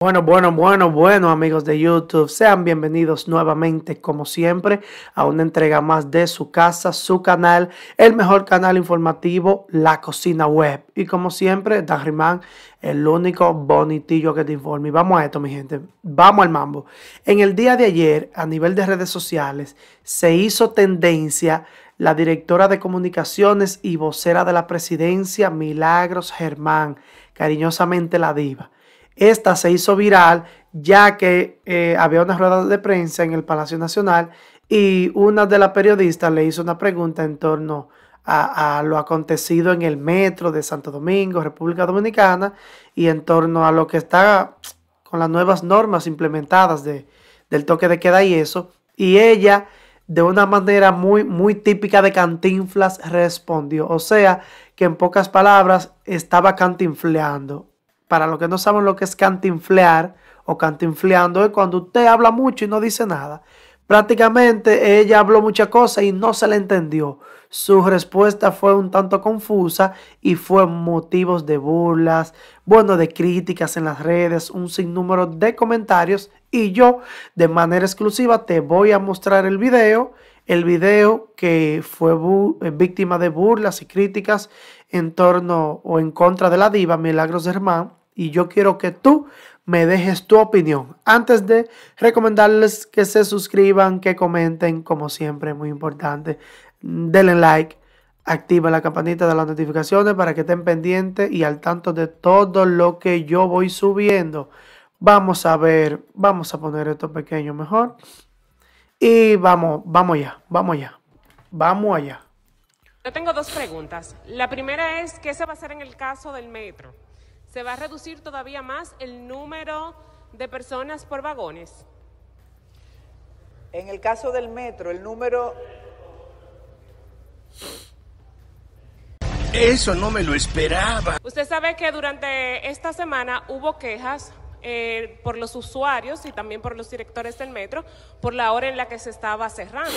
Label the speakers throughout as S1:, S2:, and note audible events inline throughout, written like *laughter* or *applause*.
S1: Bueno, bueno, bueno, bueno, amigos de YouTube, sean bienvenidos nuevamente, como siempre, a una entrega más de su casa, su canal, el mejor canal informativo, La Cocina Web. Y como siempre, Darryman, el único bonitillo que te informa. vamos a esto, mi gente, vamos al mambo. En el día de ayer, a nivel de redes sociales, se hizo tendencia la directora de comunicaciones y vocera de la presidencia, Milagros Germán, cariñosamente la diva esta se hizo viral ya que eh, había una rueda de prensa en el Palacio Nacional y una de las periodistas le hizo una pregunta en torno a, lo acontecido en el metro de Santo Domingo, República Dominicana, y en torno a lo que está con las nuevas normas implementadas de, del toque de queda y eso. Y ella, de una manera muy, muy típica de Cantinflas, respondió. O sea, que en pocas palabras estaba cantinfleando. Para los que no saben lo que es cantinflear o cantinfleando, es cuando usted habla mucho y no dice nada. Prácticamente ella habló muchas cosas y no se le entendió. Su respuesta fue un tanto confusa y fue motivos de burlas, bueno, de críticas en las redes, un sinnúmero de comentarios y yo de manera exclusiva te voy a mostrar el video, el video que fue eh, víctima de burlas y críticas en torno o en contra de la diva Milagros Germán y yo quiero que tú me dejes tu opinión antes de recomendarles que se suscriban, que comenten, como siempre, muy importante, denle like activa la campanita de las notificaciones para que estén pendientes y al tanto de todo lo que yo voy subiendo. Vamos a ver, vamos a poner esto pequeño mejor. Y vamos, vamos ya, vamos ya, vamos allá.
S2: Yo tengo dos preguntas. La primera es, ¿qué se va a hacer en el caso del metro? ¿Se va a reducir todavía más el número de personas por vagones? En el caso del metro, el número... Eso
S1: no me lo esperaba.
S2: Usted sabe que durante esta semana hubo quejas eh, por los usuarios y también por los directores del metro por la hora en la que se estaba cerrando.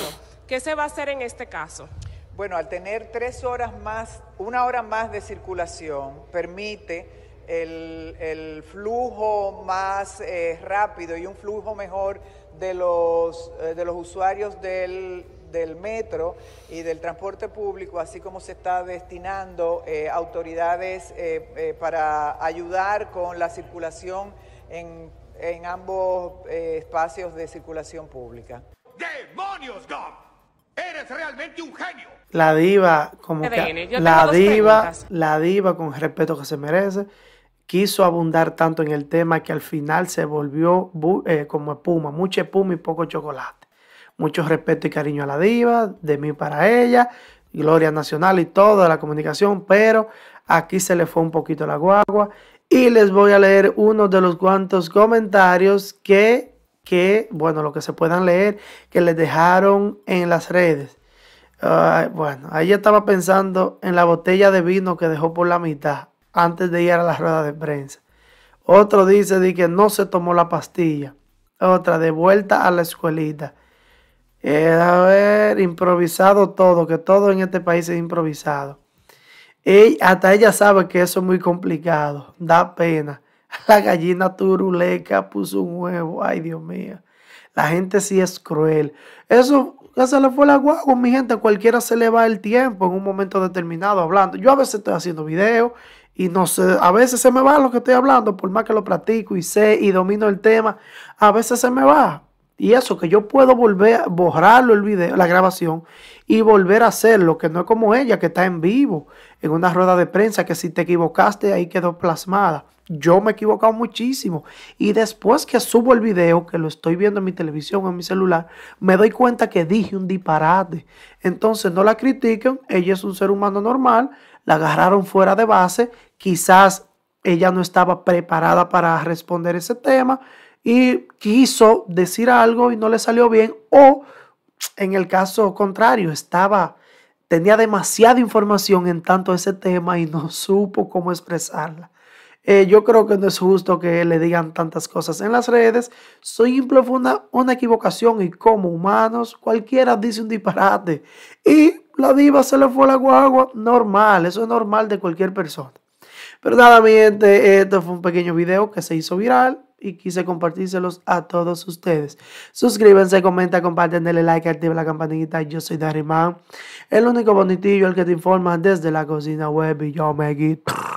S2: ¿Qué se va a hacer en este caso? Bueno, al tener tres horas más, una hora más de circulación, permite el, flujo más eh, rápido y un flujo mejor de los, eh, de los usuarios del, metro y del transporte público, así como se está destinando autoridades para ayudar con la circulación en, ambos eh, espacios de circulación pública. ¡Demonios, God! ¡Eres
S1: realmente un genio! La diva, como que, la diva, la diva con el respeto que se merece, quiso abundar tanto en el tema que al final se volvió eh, como espuma, mucha espuma y poco chocolate. Mucho respeto y cariño a la diva, de mí para ella, Gloria Nacional y toda la comunicación, pero aquí se le fue un poquito la guagua y les voy a leer uno de los cuantos comentarios que, que bueno, lo que se puedan leer, que les dejaron en las redes. bueno, ahí estaba pensando en la botella de vino que dejó por la mitad antes de ir a la rueda de prensa. Otro dice de que no se tomó la pastilla. Otra, de vuelta a la escuelita. haber eh, a improvisado todo, que todo en este país es improvisado hasta ella sabe que eso es muy complicado, da pena. *laughs* La gallina turuleca puso un huevo, ay Dios mío. La gente sí es cruel. Eso ya se le fue la guagua, mi gente. Cualquiera se le va el tiempo en un momento determinado hablando. Yo a veces estoy haciendo videos y no sé, a veces se me va lo que estoy hablando, por más que lo practico y sé y domino el tema, a veces se me va. Y eso que yo puedo volver a borrarlo el video, la grabación y volver a hacerlo, que no es como ella que está en vivo en una rueda de prensa que si te equivocaste ahí quedó plasmada. Yo me he equivocado muchísimo y después que subo el video, que lo estoy viendo en mi televisión, en mi celular, me doy cuenta que dije un disparate. Entonces no la critiquen, ella es un ser humano normal, la agarraron fuera de base, quizás ella no estaba preparada para responder ese tema y quiso decir algo y no le salió bien o en el caso contrario, estaba tenía demasiada información en tanto ese tema y no *laughs* supo cómo expresarla. Eh, yo creo que no es justo que le digan tantas cosas en las redes. soy fue una, una equivocación y como humanos cualquiera dice un disparate. Y la diva se le fue la guagua. Normal, eso es normal de cualquier persona. Pero nada, mi gente, fue un pequeño video que se hizo viral y quise compartírselos a todos ustedes. Suscríbanse, comenta, comparten, denle like, activen la campanita. Yo soy Darimán, el único bonitillo, el que te informa desde la cocina web y yo me guito.